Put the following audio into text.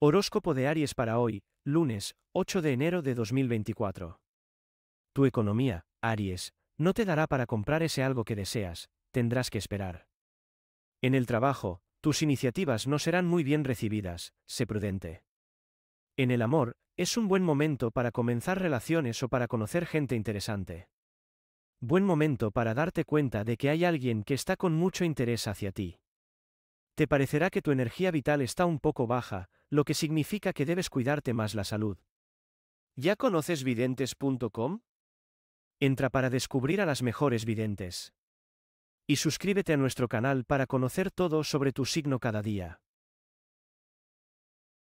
Horóscopo de Aries para hoy, lunes, 8 de enero de 2024. Tu economía, Aries, no te dará para comprar ese algo que deseas, tendrás que esperar. En el trabajo, tus iniciativas no serán muy bien recibidas, sé prudente. En el amor, es un buen momento para comenzar relaciones o para conocer gente interesante. Buen momento para darte cuenta de que hay alguien que está con mucho interés hacia ti. Te parecerá que tu energía vital está un poco baja, lo que significa que debes cuidarte más la salud. ¿Ya conoces videntes.com? Entra para descubrir a las mejores videntes. Y suscríbete a nuestro canal para conocer todo sobre tu signo cada día.